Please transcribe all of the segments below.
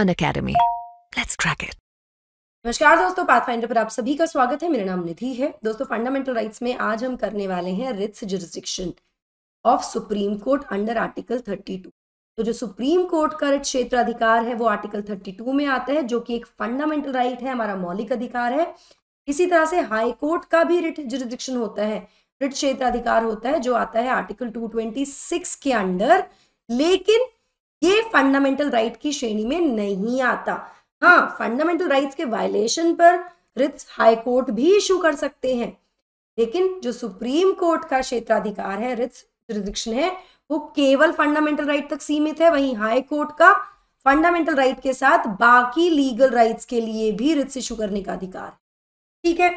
On Unacademy let's crack it नमस्कार दोस्तों pathfinder पर आप सभी का स्वागत है मेरा नाम निधि है दोस्तों फंडामेंटल राइट्स में आज हम करने वाले हैं writs jurisdiction of Supreme Court under article 32 तो जो सुप्रीम कोर्ट का रिट क्षेत्र अधिकार है वो आर्टिकल 32 में आता है जो कि एक फंडामेंटल राइट है हमारा मौलिक अधिकार है इसी तरह से हाई कोर्ट का भी रिट जुरिस्डिक्शन होता है रिट क्षेत्र अधिकार होता है जो आता है आर्टिकल 226 के अंडर लेकिन ये फंडामेंटल राइट की श्रेणी में नहीं आता हाँ फंडामेंटल राइट्स के वायलेशन पर रिट्स हाई कोर्ट भी इशू कर सकते हैं लेकिन जो सुप्रीम कोर्ट का क्षेत्राधिकार है रिट्स जुरिडिक्शन है वो केवल फंडामेंटल राइट तक सीमित है वहीं हाई कोर्ट का फंडामेंटल राइट के साथ बाकी लीगल राइट्स के लिए भी रिट्स इशू करने का अधिकार ठीक है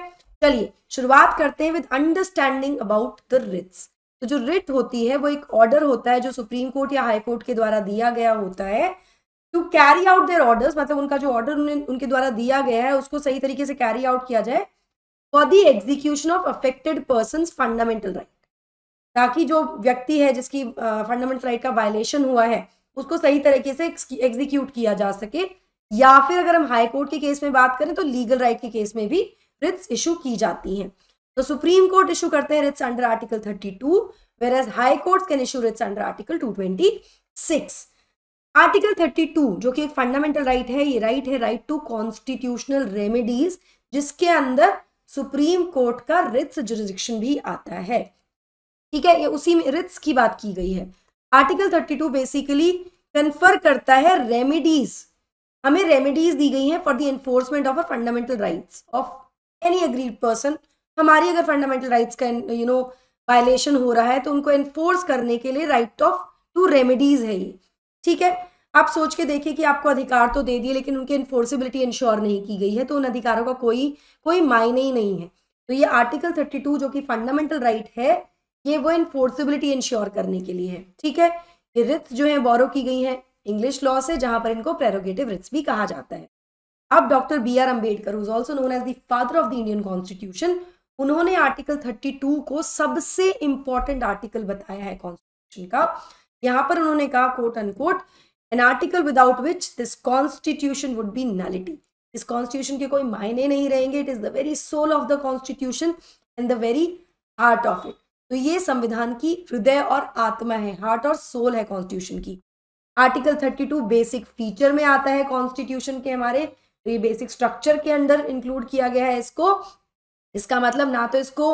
चलिए शुरुआत करते हैं with understanding about the writs तो जो रिट होती है वो एक ऑर्डर होता है जो सुप्रीम कोर्ट या हाई कोर्ट के द्वारा दिया गया होता है to carry out their orders मतलब उनका जो ऑर्डर उनके द्वारा दिया गया है उसको सही तरीके से कैरी आउट किया जाए for the execution of affected person fundamental right ताकि जो व्यक्ति है जिसकी फंडामेंटल uh, राइट का वायलेशन हुआ है उसको सही तरीके से एग्जीक्यूट किया जा सके या फिर अगर हम हाई कोर्ट के केस में बात करें तो लीगल राइट के केस में भी रिट्स इशू की जाती हैं तो सुप्रीम कोर्ट इशू करते हैं writs under article 32 whereas high court can issue writs under article 226 article 32 जो कि एक फंडामेंटल राइट है ये राइट है राइट टू कॉन्स्टिट्यूशनल रेमेडीज जिसके अंदर सुप्रीम कोर्ट का रिट्स जुरिस्डिक्शन भी आता है ठीक है ये उसी में रिट्स की बात की गई है आर्टिकल 32 बेसिकली कन्फर करता है रेमेडीज हमें रेमेडीज दी गई हैं for the enforcement of a fundamental rights of any aggrieved person हमारी अगर फंडामेंटल राइट्स का यू नो वायलेशन हो रहा है तो उनको एनफोर्स करने के लिए राइट ऑफ टू रेमेडीज है ये ठीक है आप सोच के देखिए कि आपको अधिकार तो दे दिए लेकिन उनकी इन्फोर्सिबिलिटी इंश्योर नहीं की गई है तो उन अधिकारों का कोई कोई मायने ही नहीं है तो ये आर्टिकल 32 जो कि फंडामेंटल राइट है ये वो इन्फोर्सिबिलिटी इंश्योर करने के लिए है ठीक है ये रिथ जो है बोरो की गई है इंग्लिश लॉ से जहां पर इनको प्रेरोगेटिव रिथ्स भी कहा जाता है अब doctor B R Ambedkar also known as the father of the Indian constitution उन्होंने आर्टिकल 32 को सबसे इंपॉर्टेंट आर्टिकल बताया है कॉन्स्टिट्यूशन का यहां पर उन्होंने कहा quote unquote an article without which this constitution would be nullity इस कॉन्स्टिट्यूशन के कोई मायने नहीं रहेंगे it is the very soul of the constitution and the very heart of it तो ये संविधान की हृदय और आत्मा है हार्ट और सोल है कॉन्स्टिट्यूशन की आर्टिकल 32 बेसिक फीचर में आता है कॉन्स्टिट्यूशन के हमारे तो ये बेसिक स्ट्रक्चर के अंदर इंक्लूड किया गया है इसको इसका मतलब ना तो इसको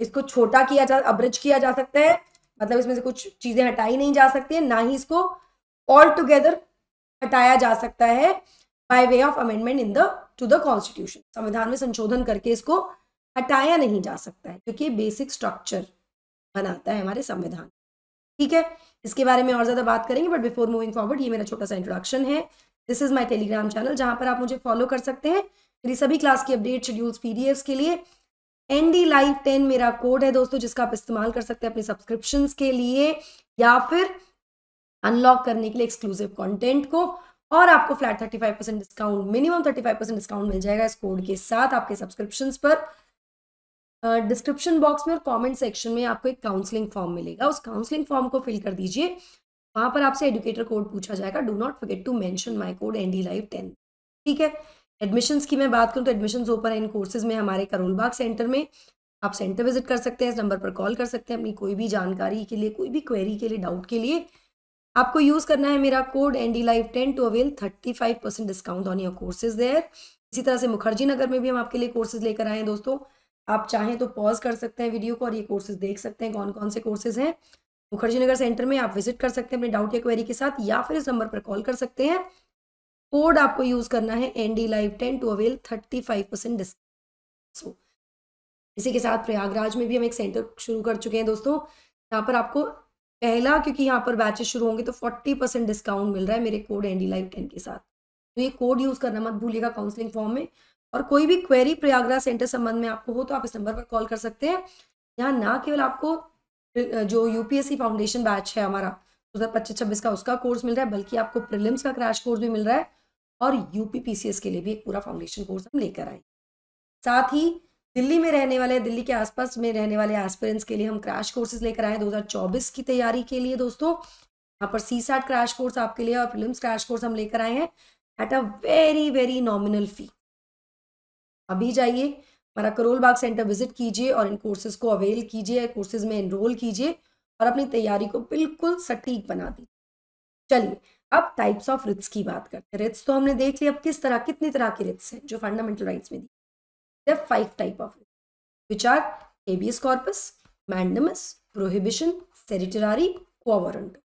इसको छोटा किया जा अब्रिज किया जा सकता है मतलब इसमें से कुछ चीजें हटाई नहीं जा सकती है ना ही इसको ऑल टुगेदर हटाया जा सकता है by way of amendment in the to the constitution संविधान में संशोधन करके इसको हटाया नहीं जा सकता है क्योंकि बेसिक स्ट्रक्चर बनाता है हमारे संविधान ठीक है इसके बारे में और ज्यादा बात करेंगे बट बिफोर मूविंग फॉरवर्ड ये मेरा छोटा सा इंट्रोडक्शन है this is my Telegram channel जहां पर आप मुझे फॉलो कर सकते हैं मेरी सभी क्लास की अपडेट शेड्यूल्स पीडीएफ्स के लिए एन डी लाइव टेन मेरा कोड है दोस्तों जिसका आप इस्तेमाल कर सकते हैं अपने सब्सक्रिप्शन के लिए या फिर अनलॉक करने के लिए एक्सक्लूसिव कंटेंट को और आपको flat thirty five percent discount minimum thirty five percent discount मिल जाएगा इस कोड के साथ आपके सब्सक्रिप्शन पर डिस्क्रिप्शन बॉक्स में और कमेंट सेक्शन में आपको एक काउंसलिंग फॉर्म मिलेगा उस काउंसलिंग फॉर्म को फिल कर दीजिए वहां पर आपसे एडुकेटर कोड पूछा जाएगा do not forget to mention my code ND live ten ठीक है एडमिशन्स की मैं बात करूँ तो एडमिशन ओपन है इन कोर्सेज में हमारे करोलबाग सेंटर में आप सेंटर विजिट कर सकते हैं इस नंबर पर कॉल कर सकते हैं अपनी कोई भी जानकारी के लिए कोई भी क्वेरी के लिए डाउट के लिए आपको यूज़ करना है मेरा code N D life ten to avail thirty five percent discount on your courses there इसी तरह से मुखर्जी नगर में भी हम आपके लिए कोर्सेज लेकर आए हैं दोस्तों आप चाहें तो पॉज कर सकते हैं वीडियो को और ये कोर्सेज देख सकते हैं कौन कौन से कोर्सेज हैं मुखर्जी नगर सेंटर में आप विजिट कर सकते हैं अपने डाउट या क्वेरी के साथ या फिर इस नंबर पर कॉल कर सकते हैं कोड आपको यूज करना है N D live ten to avail thirty five percent discount so इसी के साथ प्रयागराज में भी हम एक सेंटर शुरू कर चुके हैं दोस्तों यहाँ पर आपको पहला क्योंकि यहाँ पर बैचेस शुरू होंगे तो फोर्टी परसेंट डिस्काउंट मिल रहा है मेरे code N D live ten के साथ तो ये कोड यूज करना मत भूलिएगा काउंसलिंग फॉर्म में और कोई भी क्वेरी प्रयागराज सेंटर संबंध में आपको हो तो आप इस नंबर पर कॉल कर सकते हैं यहाँ ना केवल आपको जो यूपीएससी फाउंडेशन बैच है हमारा दो हज़ार पच्चीस छब्बीस का उसका कोर्स मिल रहा है बल्कि आपको प्रिलिम्स का क्रैश कोर्स भी मिल रहा है और यूपी पीसीएस के लिए भी एक पूरा फाउंडेशन कोर्स हम लेकर आए साथ ही दिल्ली में रहने वाले दिल्ली के आसपास में रहने वाले एस्पिरेंट्स के लिए हम क्रैश कोर्सेज लेकर आए 2024 की तैयारी के लिए दोस्तों यहाँ पर सी क्रैश कोर्स आपके लिए और फिल्म क्रैश कोर्स हम लेकर आए हैं at a very very nominal fee अभी जाइए हमारा करोल बाग सेंटर विजिट कीजिए और इन कोर्सेज को अवेल कीजिए कोर्सेज में एनरोल कीजिए और अपनी तैयारी को बिल्कुल सटीक बना दीजिए चलिए अब टाइप्स ऑफ रिट्स की बात करते हैं रिट्स तो हमने देख लिया अब किस तरह कितनी तरह के रिट्स हैं जो फंडामेंटल राइट्स में the five type of which are habeas corpus mandamus prohibition certiorari quo warranto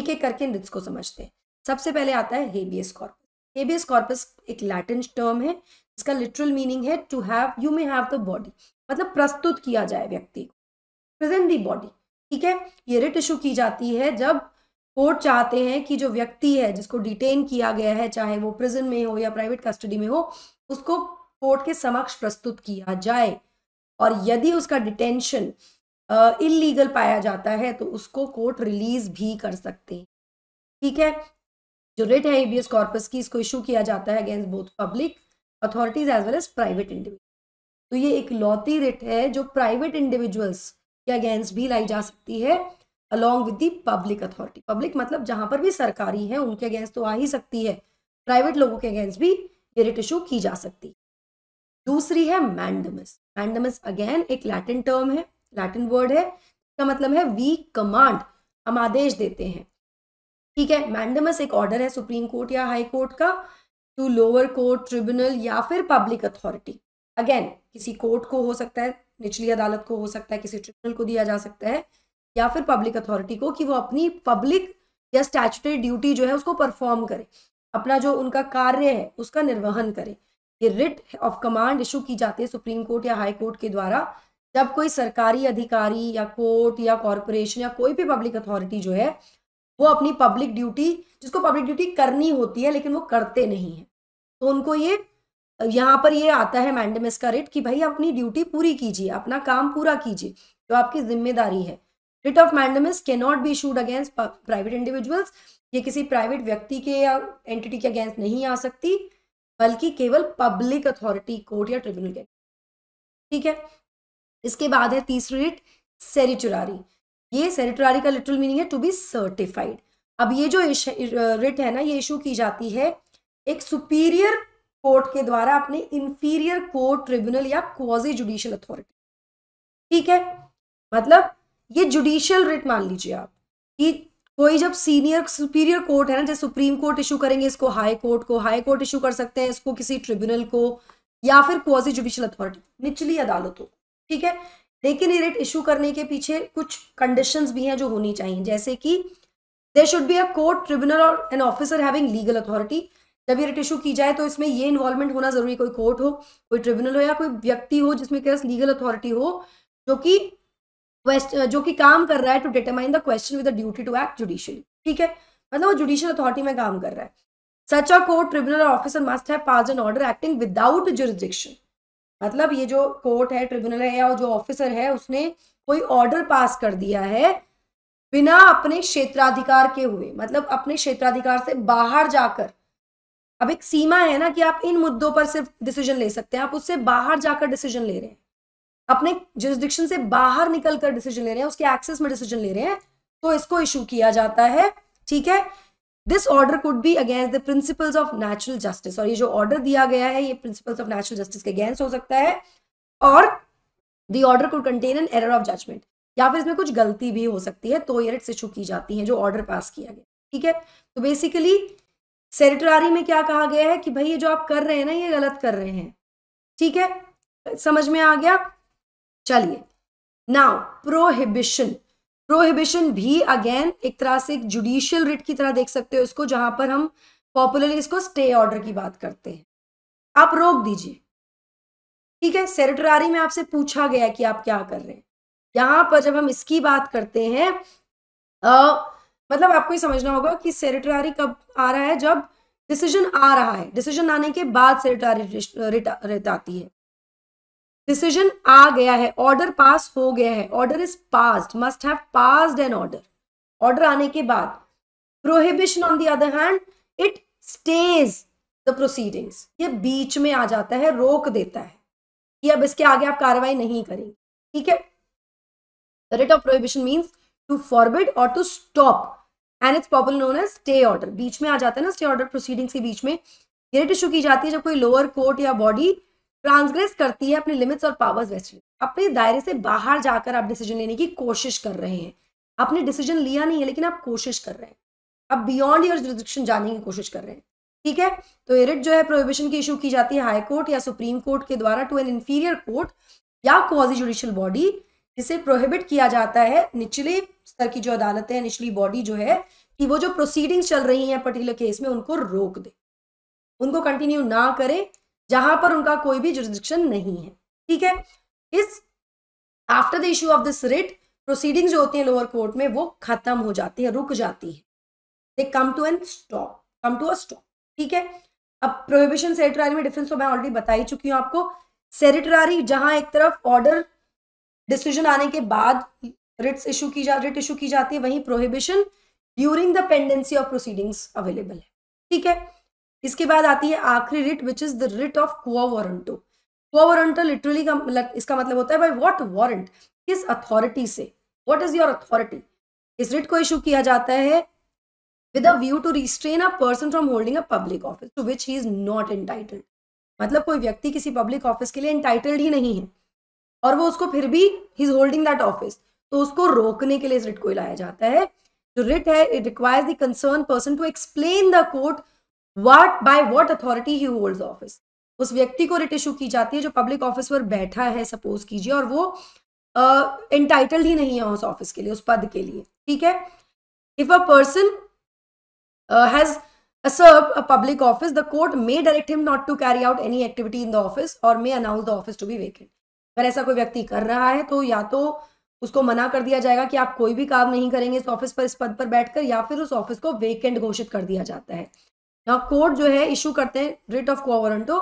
एक एक करके इन रिट्स को समझते हैं सबसे पहले आता है हेबियस कॉर्पस हेबियस कॉर्पस एक लैटिन टर्म है इसका लिटरल मीनिंग है to have you may have the body मतलब प्रस्तुत किया जाए व्यक्ति को प्रेजेंट दी बॉडी ठीक है ये रिट इशू की जाती है जब कोर्ट चाहते हैं कि जो व्यक्ति है जिसको डिटेन किया गया है चाहे वो प्रिजन में हो या प्राइवेट कस्टडी में हो उसको कोर्ट के समक्ष प्रस्तुत किया जाए और यदि उसका डिटेंशन इलीगल पाया जाता है तो उसको कोर्ट रिलीज भी कर सकते हैं ठीक है जो रिट है एबीएस कॉर्पस की इसको इशू किया जाता है against both public authorities as well as private individual तो ये एक लौती रिट है जो प्राइवेट इंडिविजुअल्स के अगेंस्ट भी लाई जा सकती है along with the public authority public मतलब जहां पर भी सरकारी है उनके अगेंस्ट तो आ ही सकती है प्राइवेट लोगों के अगेंस्ट भी ये रिट इशू की जा सकती है दूसरी है मैंडमस मैंडमस अगेन एक लैटिन टर्म है लैटिन वर्ड है इसका मतलब है वी कमांड हम आदेश देते हैं ठीक है मैंडमस एक ऑर्डर है सुप्रीम कोर्ट या हाई कोर्ट का टू लोअर कोर्ट ट्रिब्यूनल या फिर पब्लिक अथॉरिटी अगेन किसी कोर्ट को हो सकता है निचली अदालत को हो सकता है किसी ट्रिब्यूनल को दिया जा सकता है या फिर पब्लिक अथॉरिटी को कि वो अपनी पब्लिक या स्टैचुटरी ड्यूटी जो है उसको परफॉर्म करे अपना जो उनका कार्य है उसका निर्वहन करे ये रिट ऑफ कमांड इशू की जाती है सुप्रीम कोर्ट या हाई कोर्ट के द्वारा जब कोई सरकारी अधिकारी या कोर्ट या कॉरपोरेशन या कोई भी पब्लिक अथॉरिटी जो है वो अपनी पब्लिक ड्यूटी जिसको पब्लिक ड्यूटी करनी होती है लेकिन वो करते नहीं है तो उनको ये यहाँ पर ये आता है मैंडमिस का रिट कि भाई अपनी ड्यूटी पूरी कीजिए अपना काम पूरा कीजिए जो आपकी जिम्मेदारी है writ of mandamus can not be issued against private individuals ये किसी प्राइवेट व्यक्ति के या एंटिटी के अगेंस्ट नहीं आ सकती बल्कि केवल पब्लिक अथॉरिटी कोर्ट या ट्रिब्यूनल के ठीक है इसके बाद है तीसरी रिट सेरिचुरारी ये सेरिटुरारी का लिटरल मीनिंग है टू बी सर्टिफाइड अब ये जो रिट है ना ये इशू की जाती है एक सुपीरियर कोर्ट के द्वारा अपने इंफीरियर कोर्ट ट्रिब्यूनल या क्वाजी जुडिशियल अथॉरिटी ठीक है मतलब ये जुडिशियल रिट मान लीजिए आप कि कोई जब सीनियर सुपीरियर कोर्ट है ना जैसे सुप्रीम कोर्ट इशू करेंगे इसको हाई कोर्ट को हाई कोर्ट इशू कर सकते हैं इसको किसी ट्रिब्यूनल को या फिर क्वाजी जुडिशियल अथॉरिटी निचली अदालतों ठीक है लेकिन ये रिट इशू करने के पीछे कुछ कंडीशंस भी हैं जो होनी चाहिए जैसे कि there should be a court tribunal और an officer having legal authority जब ये रेट इशू की जाए तो इसमें ये इन्वॉल्वमेंट होना जरूरी कोई कोर्ट हो कोई ट्रिब्यूनल हो या कोई व्यक्ति हो जिसमें क्या लीगल अथॉरिटी हो जो कि Uh, जो कि काम कर रहा है to determine the question with duty to act judicially ठीक है मतलब वो जुडिशियल अथॉरिटी में काम कर रहा है such a court tribunal officer must have pass an order acting without jurisdiction मतलब ये जो कोर्ट है ट्रिब्यूनल है या जो ऑफिसर है उसने कोई ऑर्डर पास कर दिया है बिना अपने क्षेत्राधिकार के हुए मतलब अपने क्षेत्राधिकार से बाहर जाकर अब एक सीमा है ना कि आप इन मुद्दों पर सिर्फ डिसीजन ले सकते हैं आप उससे बाहर जाकर डिसीजन ले रहे हैं अपने जिसडिक्शन से बाहर निकल कर डिसीजन ले रहे हैं उसके एक्सेस में डिसीजन ले रहे हैं तो इसको इशू किया जाता है ठीक है this order could be against the principles of natural justice और ये जो ऑर्डर दिया गया है ये प्रिंसिपल्स ऑफ नेचुरल जस्टिस के अगेंस्ट हो सकता है और the order could contain an error of judgement या फिर इसमें कुछ गलती भी हो सकती है तो ये रिट्स इशू की जाती है जो ऑर्डर पास किया गया ठीक है तो बेसिकली सेरिटरारी में क्या कहा गया है कि भाई ये जो आप कर रहे हैं ना ये गलत कर रहे हैं ठीक है समझ में आ गया चलिए नाउ प्रोहिबिशन प्रोहिबिशन भी अगेन एक तरह से एक जुडिशियल रिट की तरह देख सकते हो इसको जहां पर हम पॉपुलरली इसको स्टे ऑर्डर की बात करते हैं आप रोक दीजिए ठीक है सेरेटरारी में आपसे पूछा गया कि आप क्या कर रहे हैं यहाँ पर जब हम इसकी बात करते हैं आ, मतलब आपको ये समझना होगा कि सेरेटरारी कब आ रहा है जब डिसीजन आ रहा है डिसीजन आने के बाद सेरेटरारी रिट आती है डिसीजन आ गया है ऑर्डर पास हो गया है order is passed must have passed an order order आने के बाद prohibition on the other hand it stays the proceedings ये बीच में आ जाता है रोक देता है कि अब इसके आगे आप कार्रवाई नहीं करेंगे ठीक है writ of prohibition means to forbid और to stop and it's popular known as stay order बीच में आ जाता है ना स्टे ऑर्डर प्रोसीडिंग्स के बीच में रेट इशू की जाती है जब कोई लोअर कोर्ट या बॉडी ट्रांसग्रेस करती है अपनी लिमिट्स और पावर्स वेस्ट अपने दायरे से बाहर जाकर आप डिसीजन लेने की कोशिश कर रहे हैं आपने डिसीजन लिया नहीं है लेकिन आप कोशिश कर रहे हैं आप बियॉन्ड योर जुरिडिक्शन जाने की कोशिश कर रहे हैं ठीक है तो एरिट जो है प्रोहिबिशन की इशू की जाती है हाई कोर्ट या सुप्रीम कोर्ट के द्वारा टू एन इन्फीरियर कोर्ट या क्वाजी जुडिशियल बॉडी जिसे प्रोहिबिट किया जाता है निचले स्तर की जो अदालत है निचली बॉडी जो है कि वो जो प्रोसीडिंग्स चल रही हैं पर्टिकुलर केस में उनको रोक दे उनको कंटिन्यू ना करें जहां पर उनका कोई भी जुरिस्डिक्शन नहीं है ठीक है इस after the issue of this writ proceeding जो होती है लोअर कोर्ट में वो खत्म हो जाती है रुक जाती है they come to an stop come to a stop ठीक है अब प्रोहिबिशन सेरिटरारी में डिफरेंस तो मैं ऑलरेडी बता ही चुकी हूँ आपको सेरिटरारी जहां एक तरफ ऑर्डर डिसीजन आने के बाद रिट्स इशू की जा रिट इशू की जाती है वहीं prohibition during the pendency of proceedings available है ठीक है इसके बाद आती है आखिरी writ which is the writ of quo warranto quo warranto literally का मतलब इसका मतलब होता है बाई वॉट वारंट किस अथॉरिटी से वॉट इज योर अथॉरिटी इस रिट को इशू किया जाता है with a view to restrain a person from holding a public office to which he is not entitled मतलब कोई व्यक्ति किसी पब्लिक ऑफिस के लिए एंटाइटल्ड ही नहीं है और वो उसको फिर भी he is holding that office तो उसको रोकने के लिए इस रिट को लाया जाता है जो रिट है it requires the concern person to explain the court what by what authority he hold office उस व्यक्ति को रिट इशू की जाती है जो पब्लिक ऑफिस पर बैठा है सपोज कीजिए और वो इंटाइटल्ड uh, ही नहीं है उस ऑफिस के लिए उस पद के लिए ठीक है if a person has serve a public office the court may direct him not to carry out any activity in the office और may announce the office to be vacant अगर ऐसा कोई व्यक्ति कर रहा है तो या तो उसको मना कर दिया जाएगा कि आप कोई भी काम नहीं करेंगे इस ऑफिस पर इस पद पर बैठकर या फिर उस ऑफिस को वेकेंट घोषित कर दिया जाता है यहाँ कोर्ट जो है इशू करते हैं रिट ऑफ कोवरेंटो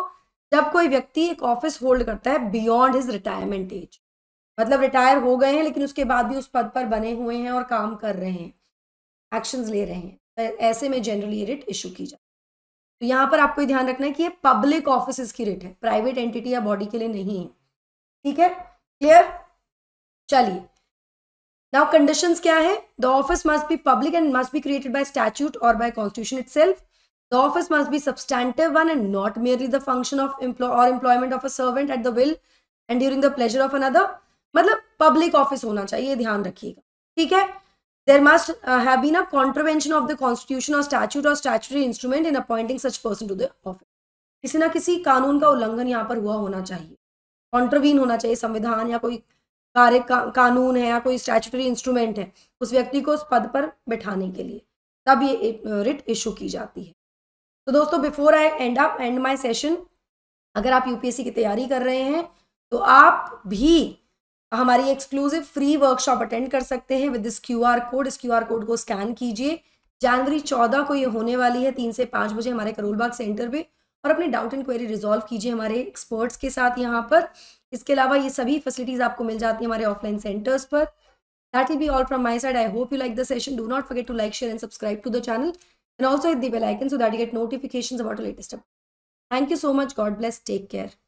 जब कोई व्यक्ति एक ऑफिस होल्ड करता है बियॉन्ड हिज रिटायरमेंट एज मतलब रिटायर हो गए हैं लेकिन उसके बाद भी उस पद पर बने हुए हैं और काम कर रहे हैं एक्शंस ले रहे हैं तो ऐसे में जनरली रिट इशू की जाती है तो यहाँ पर आपको ध्यान रखना है कि ये पब्लिक ऑफिस की रिट है प्राइवेट एंटिटी या बॉडी के लिए नहीं है ठीक है क्लियर चलिए नाउ कंडीशंस क्या है the office must be public and must be created by statute और by constitution self The office must be substantive one and not merely the function of employ or employment of a servant at the will and during the pleasure of another. मतलब public office होना चाहिए ध्यान रखिएगा ठीक है there must have been a contravention of the constitution और statute और statutory instrument in appointing such person to the office किसी ना किसी कानून का उल्लंघन यहाँ पर हुआ होना चाहिए कॉन्ट्रवीन होना चाहिए संविधान या कोई कार्य का, कानून है या कोई स्टैचुटरी इंस्ट्रूमेंट है उस व्यक्ति को उस पद पर बैठाने के लिए तब ये रिट इशू uh, की जाती है तो दोस्तों before I end up and my session अगर आप यूपीएससी की तैयारी कर रहे हैं तो आप भी हमारी एक्सक्लूसिव फ्री वर्कशॉप अटेंड कर सकते हैं with this Q R code इस क्यू आर कोड को स्कैन कीजिए जनवरी चौदह को ये होने वाली है तीन से पाँच बजे हमारे करोलबाग सेंटर पे और अपने डाउट एंड क्वेरी रिजॉल्व कीजिए हमारे एक्सपर्ट्स के साथ यहाँ पर इसके अलावा ये सभी फैसिलिटीज़ आपको मिल जाती है हमारे ऑफलाइन सेंटर्स पर that will be all from my side I hope you like the session do not forget to like share and subscribe to the channel and also hit the bell icon so that you get notifications about the latest update. Thank you so much. God bless. Take care.